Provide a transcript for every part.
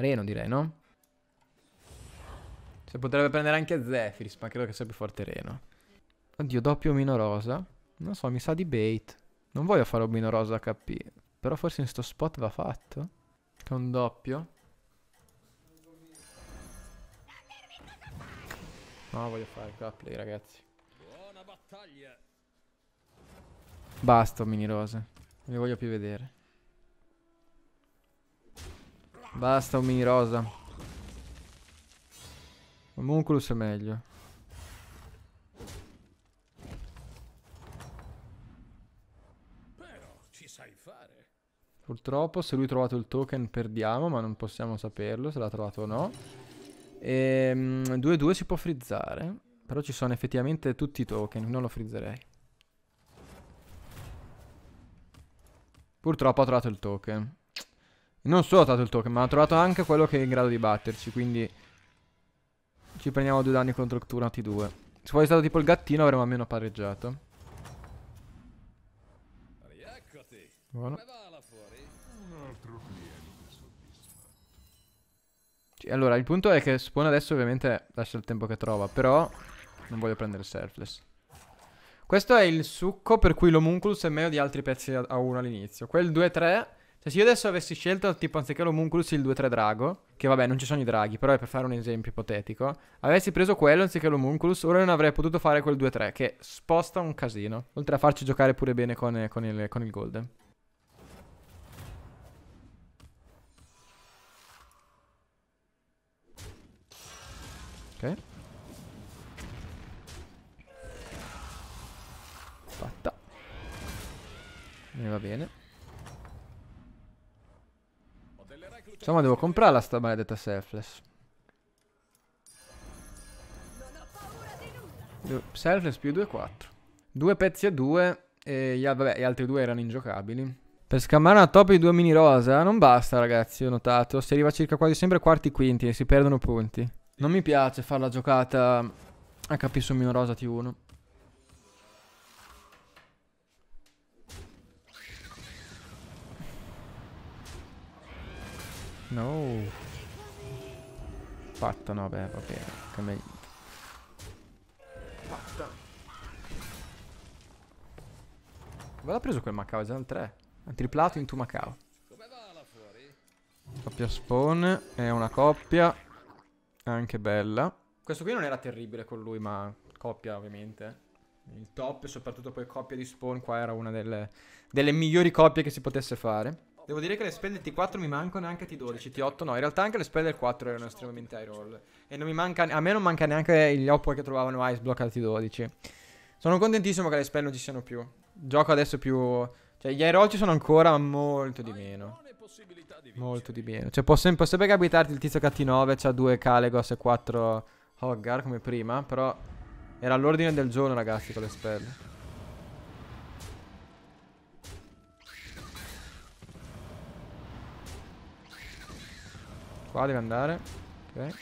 Reno direi, no? Se potrebbe prendere anche Zephyrs, ma credo che sia più forte Reno. Oddio, doppio omino rosa. Non so, mi sa di bait. Non voglio fare omino rosa HP. Però forse in sto spot va fatto. Con doppio. No, voglio fare il play, ragazzi. Buona battaglia. Basta, mini Rosa. Non le voglio più vedere. Basta un mini rosa. Homunculus è meglio. Purtroppo se lui ha trovato il token perdiamo, ma non possiamo saperlo se l'ha trovato o no. Ehm, e 2-2 si può frizzare, però ci sono effettivamente tutti i token, non lo frizzerei. Purtroppo ha trovato il token. Non solo ho trovato il token, ma ho trovato anche quello che è in grado di batterci, quindi... Ci prendiamo due danni contro Cthulhu T2. Se fosse stato tipo il gattino avremmo almeno pareggiato. Buono. Cioè, allora, il punto è che Spawn adesso ovviamente lascia il tempo che trova, però non voglio prendere Selfless. Questo è il succo per cui l'Homunculus è meglio di altri pezzi a 1 all'inizio. Quel 2-3 cioè, se io adesso avessi scelto, tipo, anziché l'Homunculus il 2-3 drago, che vabbè, non ci sono i draghi, però è per fare un esempio ipotetico, avessi preso quello anziché l'Homunculus, ora non avrei potuto fare quel 2-3, che sposta un casino. Oltre a farci giocare pure bene con, con, il, con il Golden. Ok. Fatta. Ne va bene. Insomma devo comprarla sta maledetta selfless. Selfless più 2, 4. Due pezzi a 2 e gli, vabbè, gli altri due erano ingiocabili. Per scammare una top di due mini rosa non basta ragazzi, ho notato. Si arriva circa quasi sempre quarti quinti e si perdono punti. Non mi piace fare la giocata a capisci un mio rosa T1. No. Fatta, no, beh, va bene. Cambia niente. Fatta. Dove l'ha preso quel Macao? Già 3. Ha triplato in tu Macao. Coppia spawn. È una coppia. Anche bella. Questo qui non era terribile con lui, ma coppia ovviamente. Il top e soprattutto poi coppia di spawn qua era una delle, delle migliori coppie che si potesse fare. Devo dire che le spell del T4 mi mancano anche T12, T8 no. In realtà anche le spell del 4 erano estremamente high roll. E manca, a me non manca neanche gli oppo che trovavano Ice Block al T12. Sono contentissimo che le spell non ci siano più. Gioco adesso più... Cioè, gli high roll ci sono ancora, ma molto di meno. Molto di meno. Cioè, può sempre, può sempre capitarti il tizio che a T9 c'ha due Kalegos e 4 Hoggar come prima, però... Era all'ordine del giorno, ragazzi, con le spell. Qua deve andare. Ok.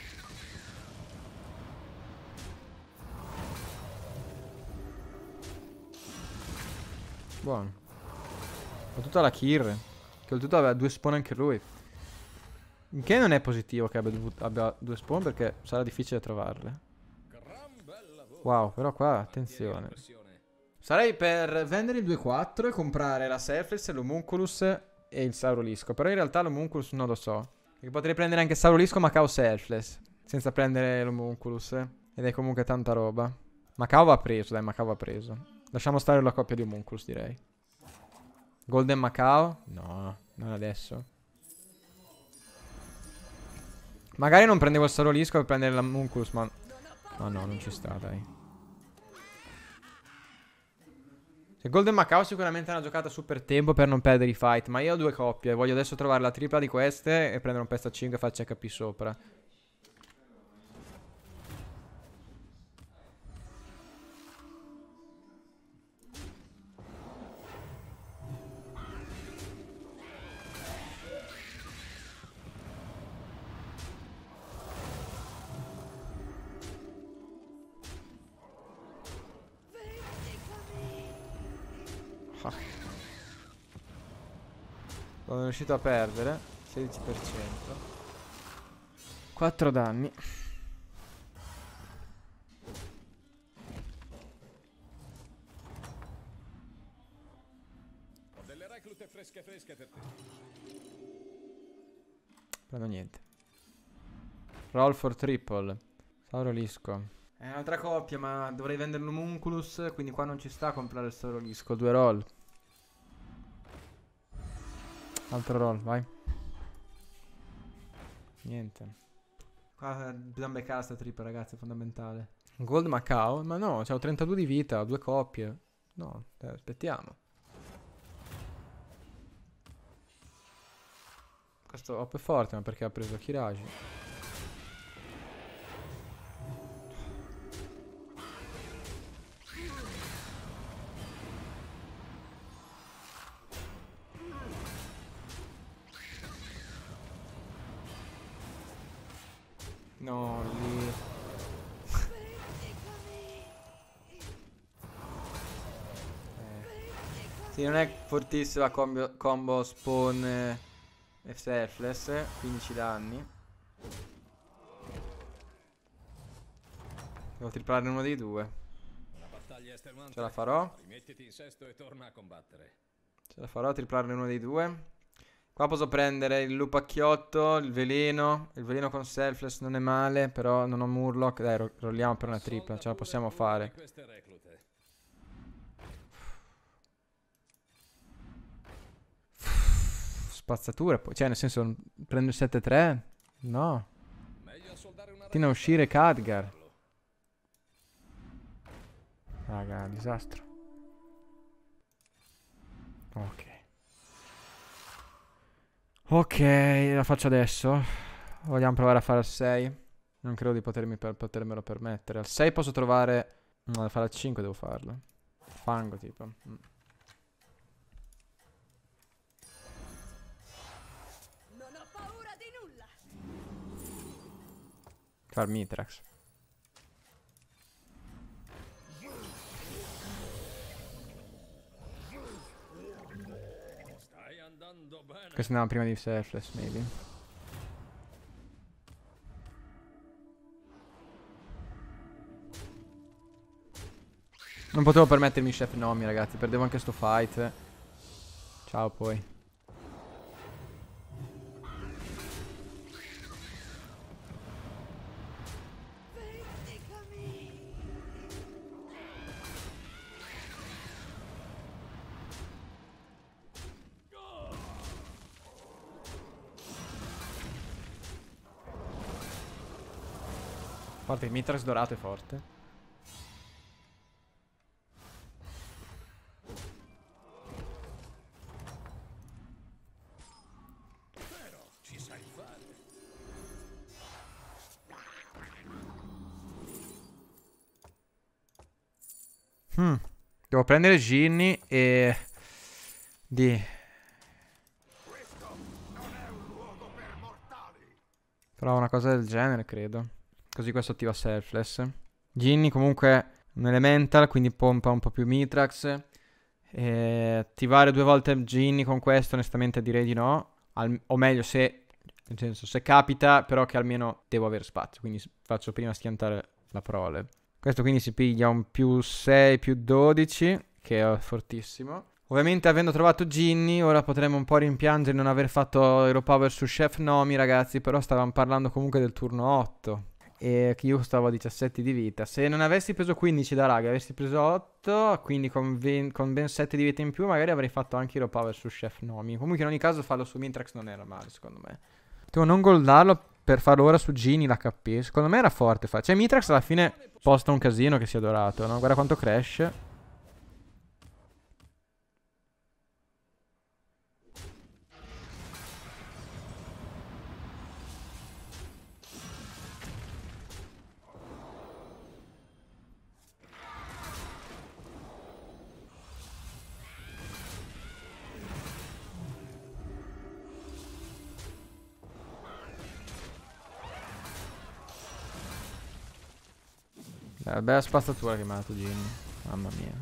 Buono. Ho tutta la Kirre. Che oltretutto aveva due spawn anche lui. Che non è positivo che abbia, dovuto, abbia due spawn perché sarà difficile trovarle. Wow, però qua attenzione. Sarei per vendere il 2-4 e comprare la Selfless, l'Homunculus e il Saurolisco. Però in realtà l'Homunculus non lo so. Perché potrei prendere anche Saurolisco Macao Selfless. Senza prendere l'Homunculus. Eh. Ed è comunque tanta roba. Macao va preso, dai, Macao va preso. Lasciamo stare la coppia di Homunculus, direi. Golden Macao? No, non adesso. Magari non prendevo il Saurolisco per prendere l'Homunculus, ma... Ma no, non ci sta, dai. Cioè, Golden Macau sicuramente è una giocata super tempo per non perdere i fight, ma io ho due coppie, voglio adesso trovare la tripla di queste e prendere un pezzo a 5 e farci HP sopra. riuscito a perdere 16% 4 danni Ho delle reclute fresche fresche per te Prendo niente Roll for triple Saurolisco è un'altra coppia, ma dovrei vendere l'homunculus, quindi qua non ci sta a comprare il Saurolisco. Due roll. Altro roll, vai. Niente. Qua bisogna eh, beccare sta trip, ragazzi, è fondamentale. Gold Macau? Ma no, c'ho 32 di vita, due coppie. No, eh, aspettiamo. Questo op è forte, ma perché ha preso Kiraji? No, lì. eh. Sì, non è fortissima la combo, combo spawn eh, e eh, selfless, 15 danni. Devo triplare uno dei due. Ce la farò. Ce la farò a triplarne uno dei due. Qua posso prendere il lupacchiotto, il veleno. Il veleno con selfless non è male, però non ho murloc. Dai, ro rolliamo per una tripla, ce la possiamo fare. Spazzatura, Cioè, nel senso, prendo il 7-3? No. Tina a uscire Khadgar. Raga, disastro. Ok. Ok, la faccio adesso. Vogliamo provare a fare al 6. Non credo di potermi per potermelo permettere. Al 6 posso trovare... No, da fare al 5 devo farlo. Fango, tipo. Mm. Farmitrax. Questo andava prima di Surfless, maybe. Non potevo permettermi Chef Nomi, ragazzi. Perdevo anche sto fight. Ciao, poi. Vabbè, Mitras dorato è forte. Hmm. Devo prendere Ginny e... Di... Però una cosa del genere, credo. Così questo attiva Selfless. Ginny comunque un elemental, quindi pompa un po' più Mitrax. E attivare due volte Ginny con questo, onestamente direi di no. Al, o meglio, se, nel senso, se capita, però che almeno devo avere spazio. Quindi faccio prima schiantare la prole. Questo quindi si piglia un più 6, più 12, che è fortissimo. Ovviamente avendo trovato Ginny, ora potremmo un po' rimpiangere non aver fatto Hero Power su Chef Nomi, ragazzi, però stavamo parlando comunque del turno 8 e che io stavo a 17 di vita. Se non avessi preso 15 da raga, avessi preso 8, quindi con, 20, con ben 7 di vita in più, magari avrei fatto anche Hero Power su Chef Nomi. Comunque, in ogni caso, farlo su Mintrax non era male, secondo me. Devo non goldarlo per farlo ora su Gini l'HP. Secondo me era forte. Fa. Cioè, Mitrax alla fine posta un casino che sia dorato, no? Guarda quanto cresce. Eh, bella spazzatura che mi ha dato Jim. Mamma mia.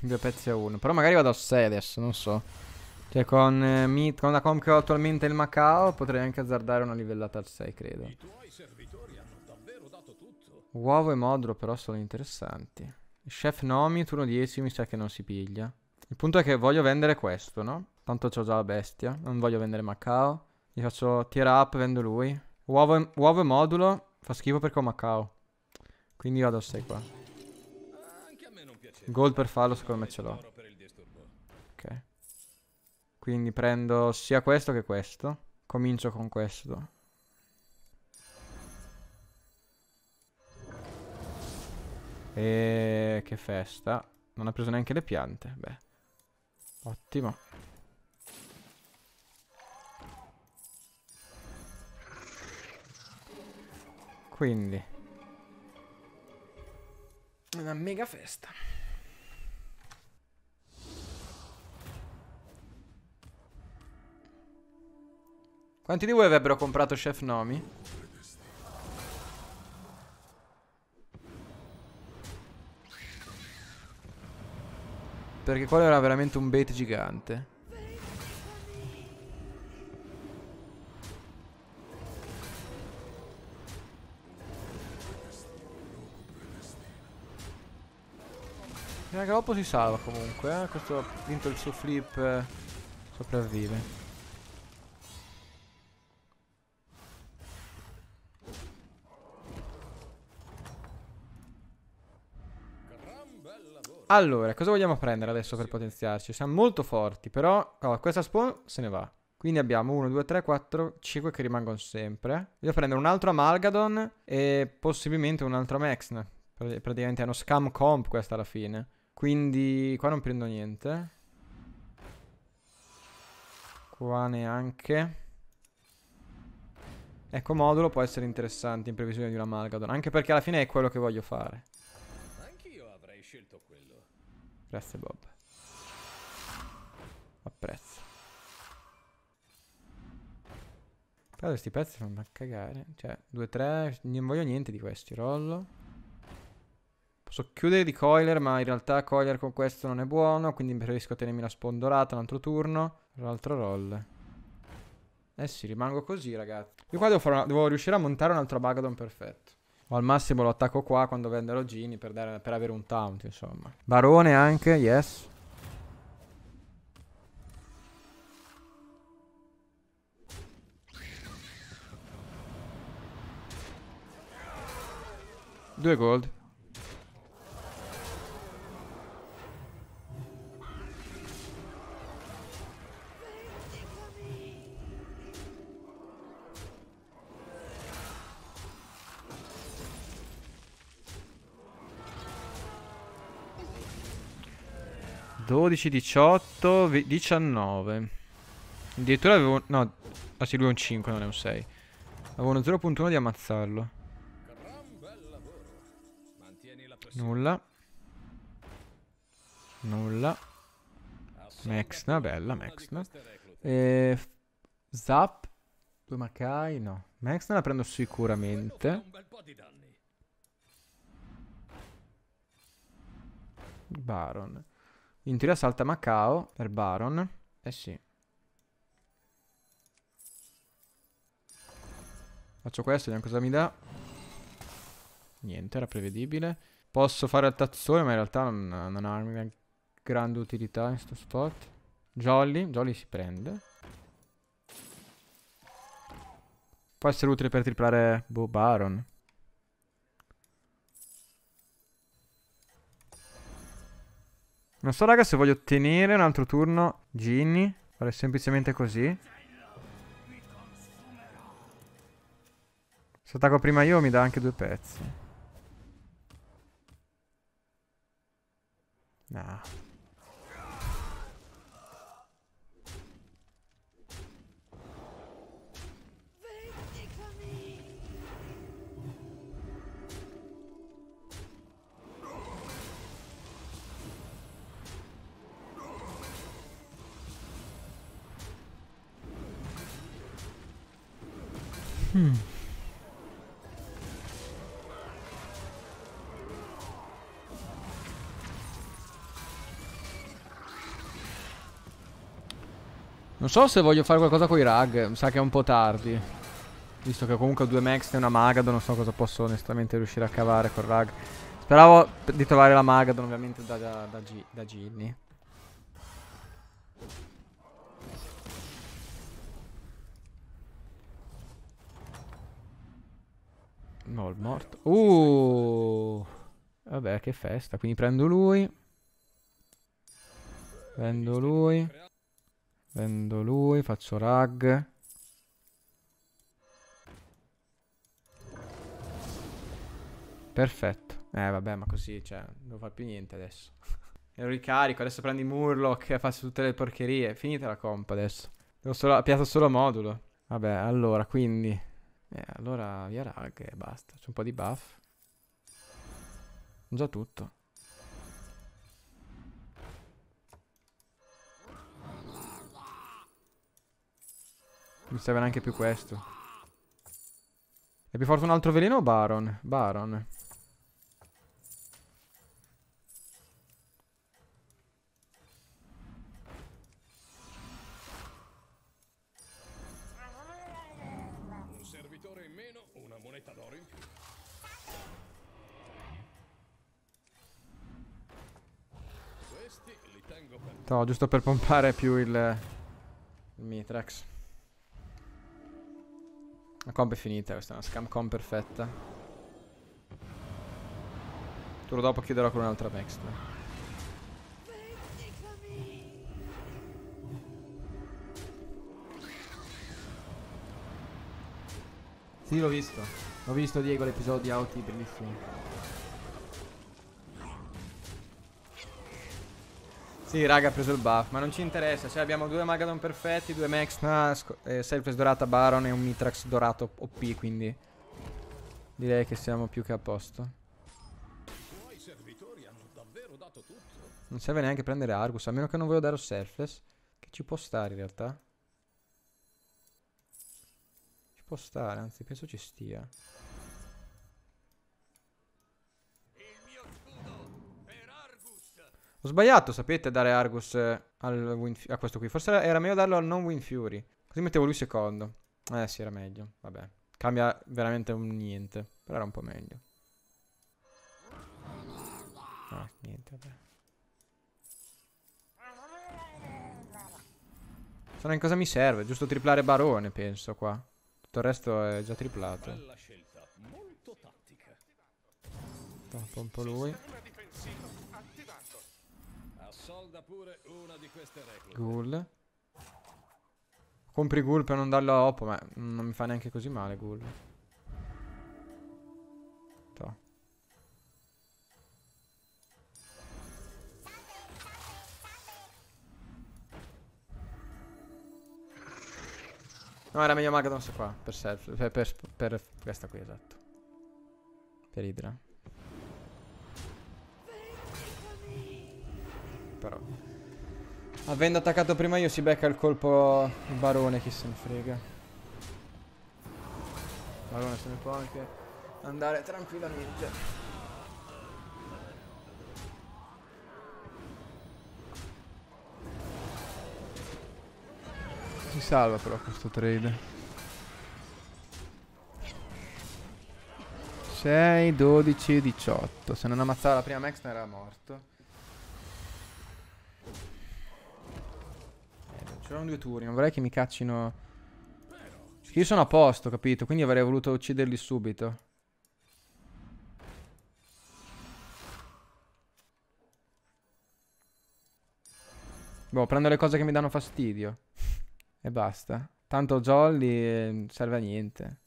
Due pezzi a uno. Però magari vado a 6 adesso, non so. Cioè con, eh, mi, con la comp che ho attualmente il Macao potrei anche azzardare una livellata al 6, credo. I tuoi servitori Uovo e modulo però sono interessanti. Chef Nomi, turno 10, mi sa che non si piglia. Il punto è che voglio vendere questo, no? Tanto ho già la bestia. Non voglio vendere Macao. Gli faccio tier up, vendo lui. Uovo e, uovo e modulo fa schifo perché ho Macao. Quindi vado a 6 qua. Gold per farlo secondo me ce l'ho. Ok. Quindi prendo sia questo che questo. Comincio con questo. E che festa. Non ha preso neanche le piante. Beh. Ottimo. Quindi. Una mega festa. Quanti di voi avrebbero comprato Chef Nomi? Perché quello era veramente un bait gigante Miragaloppo si salva comunque eh? Questo ha vinto il suo flip eh, Sopravvive Allora, cosa vogliamo prendere adesso per potenziarci? Siamo molto forti, però oh, questa spawn se ne va. Quindi abbiamo 1, 2, 3, 4, 5 che rimangono sempre. Voglio prendere un altro Amalgadon e possibilmente un altro Max. Praticamente è uno scam comp questa alla fine. Quindi qua non prendo niente. Qua neanche. Ecco, modulo può essere interessante in previsione di un Amalgadon. Anche perché alla fine è quello che voglio fare. Grazie Bob. Apprezzo. Però questi pezzi fanno a cagare. Cioè, 2-3, non voglio niente di questi. Rollo. Posso chiudere di Coiler, ma in realtà Coiler con questo non è buono, quindi preferisco tenermi la spondorata un altro turno. Un altro roll. Eh sì, rimango così, ragazzi. Io qua devo, una, devo riuscire a montare un altro Bagadon perfetto. O al massimo lo attacco qua quando venderò Gini per, dare, per avere un taunt, insomma. Barone anche, yes. Due gold. 12, 18, 19. Addirittura avevo... No, ah lui è un 5, non è un 6. Avevo uno 0.1 di ammazzarlo. Nulla. Nulla. Maxna, bella Maxna. E... Zap. Due Makai, no. Maxna la prendo sicuramente. Baron. In teoria salta Macao per Baron. Eh sì. Faccio questo, vediamo cosa mi dà. Niente, era prevedibile. Posso fare tazzone, ma in realtà non, non ha una grande utilità in questo spot. Jolly, Jolly si prende. Può essere utile per triplare Boh Baron. Non so raga se voglio ottenere un altro turno Ginny Fare semplicemente così Se attacco prima io mi dà anche due pezzi No Mm. Non so se voglio fare qualcosa con i rag, mi sa che è un po' tardi. Visto che comunque ho due Max e una Magadon, non so cosa posso onestamente riuscire a cavare col rag. Speravo di trovare la Magadon ovviamente da, da, da, da Ginny. Uh, vabbè, che festa. Quindi prendo lui. Prendo lui. Prendo lui, faccio rag. Perfetto. Eh, vabbè, ma così, cioè, non fa più niente adesso. E lo ricarico, adesso prendi Murloc, e faccio tutte le porcherie. Finita la comp adesso. Devo solo, piazzo solo modulo. Vabbè, allora, quindi... Eh, allora via rag e basta. C'è un po' di buff. Già tutto. Mi serve neanche più questo. È più forte un altro veleno o Baron? Baron. No, giusto per pompare più il, il Mitrax. La comp è finita, questa è una scam comp perfetta. Turno dopo chiuderò con un'altra next. Sì, l'ho visto. Ho visto Diego l'episodio di Auti, bellissimo. Sì, raga, ha preso il buff, ma non ci interessa. Cioè, abbiamo due Magadon perfetti, due Maxna, eh, Selfless dorata Baron e un Mitrax dorato OP, quindi... Direi che siamo più che a posto. Non serve neanche prendere Argus, a meno che non voglio dare Selfless. Che ci può stare, in realtà. Ci può stare, anzi, penso ci stia. Ho sbagliato, sapete, a dare Argus eh, a questo qui. Forse era meglio darlo al non Win Fury. Così mettevo lui secondo. Eh sì, era meglio. Vabbè. Cambia veramente un niente. Però era un po' meglio. No, ah, niente, vabbè. Sono in cosa mi serve. Giusto triplare Barone, penso, qua. Tutto il resto è già triplato. Tappo un po' lui. Solda pure una di queste reclute. Ghoul. Compri Ghoul per non darlo a Oppo, ma non mi fa neanche così male Ghoul. Toh. No, era meglio Magados qua, per, self, per, per, per questa qui, esatto. Per Hydra. però. Avendo attaccato prima io si becca il colpo il barone, chi se ne frega. Barone se ne può anche andare tranquillamente. Si salva però questo trade. 6, 12, 18. Se non ammazzava la prima Max ne era morto. C'erano due turni, non vorrei che mi caccino... Cioè, io sono a posto, capito? Quindi avrei voluto ucciderli subito. Boh, prendo le cose che mi danno fastidio. e basta. Tanto Jolly eh, serve a niente.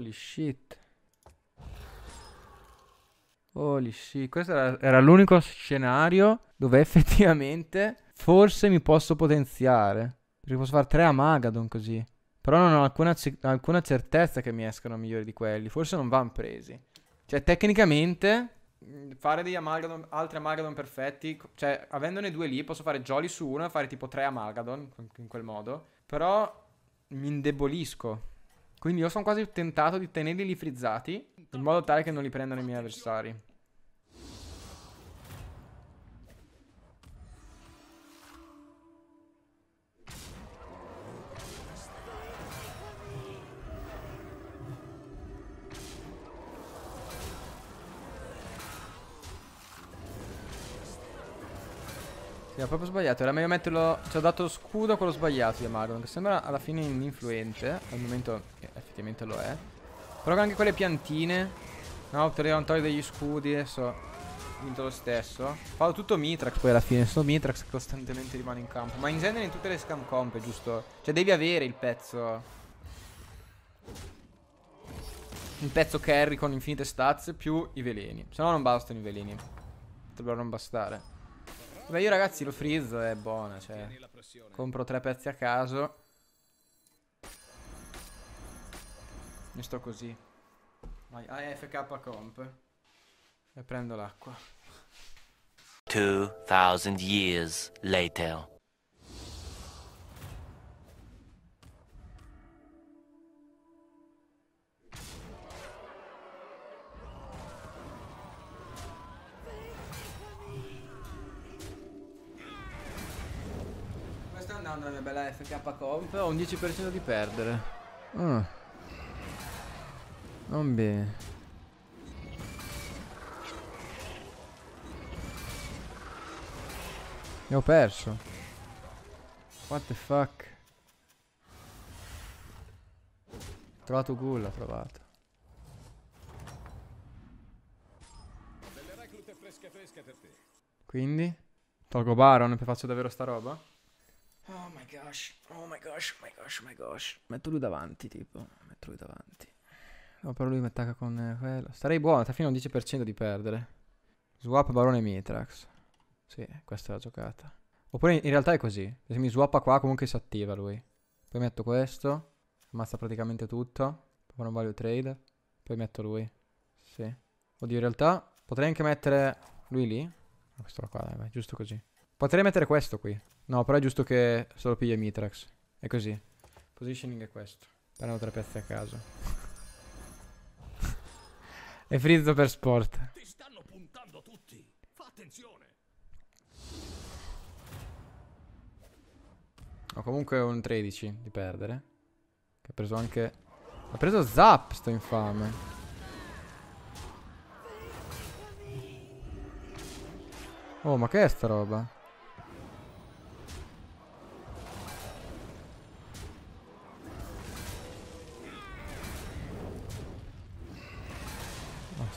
Holy shit. Holy shit. Questo era, era l'unico scenario dove effettivamente forse mi posso potenziare. Perché posso fare tre Magadon così. Però non ho alcuna, alcuna certezza che mi escano migliori di quelli. Forse non vanno presi. Cioè, tecnicamente mm, fare degli amalgadon, altri amalgadon perfetti, cioè avendone due lì posso fare jolly su uno e fare tipo tre amalgadon in quel modo, però mi indebolisco. Quindi io sono quasi tentato di tenerli frizzati in modo tale che non li prendano i miei avversari. Sì, ho proprio sbagliato. Era meglio metterlo. Ci cioè, ha dato scudo a quello sbagliato, di Yamagon. Che sembra alla fine ininfluente. Al momento effettivamente lo è. Però anche quelle piantine... No, potevano togliere degli scudi, adesso... Vinto lo stesso. Fa tutto Mitrax poi alla fine. Sono Mitrax che costantemente rimane in campo. Ma in genere in tutte le scam comp, giusto? Cioè devi avere il pezzo... Un pezzo carry con infinite stats più i veleni. Se no non bastano i veleni. Dovrebbero non bastare. Beh, io ragazzi lo freeze è buona, cioè. Compro tre pezzi a caso. Ne sto così. Vai, AFK comp. E prendo l'acqua. 2000 years later. Questa è una bella FK comp, ho un 10% di perdere. Mm. Non bene. Ne ho perso. What the fuck? Ho trovato ghoul, ho trovato. Quindi? Tolgo Baron e faccio davvero sta roba? Oh my gosh, oh my gosh, oh my gosh, oh my gosh. Metto lui davanti, tipo. Metto lui davanti. No, però lui mi attacca con eh, quello. Starei buono, sta fino a un 10% di perdere. Swap Barone Mitrax. Sì, questa è la giocata. Oppure in realtà è così. Se mi swappa qua comunque si attiva lui. Poi metto questo. Ammazza praticamente tutto. Poi non voglio trade. Poi metto lui. Sì. Oddio, in realtà potrei anche mettere lui lì. Ah, questo qua, dai, giusto così. Potrei mettere questo qui. No, però è giusto che solo piglia Mitrax. È così. Positioning è questo. Prendo tre pezzi a caso. È finito per sport. Ti stanno puntando tutti. Fa attenzione. Ho comunque un 13 di perdere. Che ha preso anche... Ha preso Zap, sto infame. Oh, ma che è sta roba?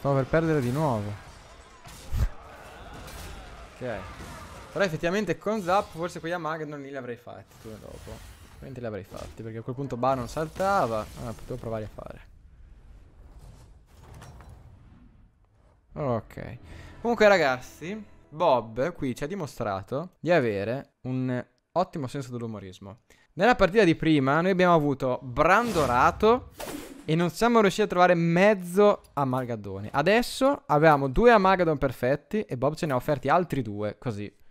Stavo per perdere di nuovo. ok. Però effettivamente con Zap forse quegli Amag non li avrei fatti tu dopo. Ovviamente li avrei fatti perché a quel punto Ba non saltava. Ah, potevo provare a fare. Ok. Comunque ragazzi, Bob qui ci ha dimostrato di avere un ottimo senso dell'umorismo. Nella partita di prima noi abbiamo avuto Brandorato e non siamo riusciti a trovare mezzo Amalgadone. Adesso avevamo due amalgadone perfetti e Bob ce ne ha offerti altri due, così.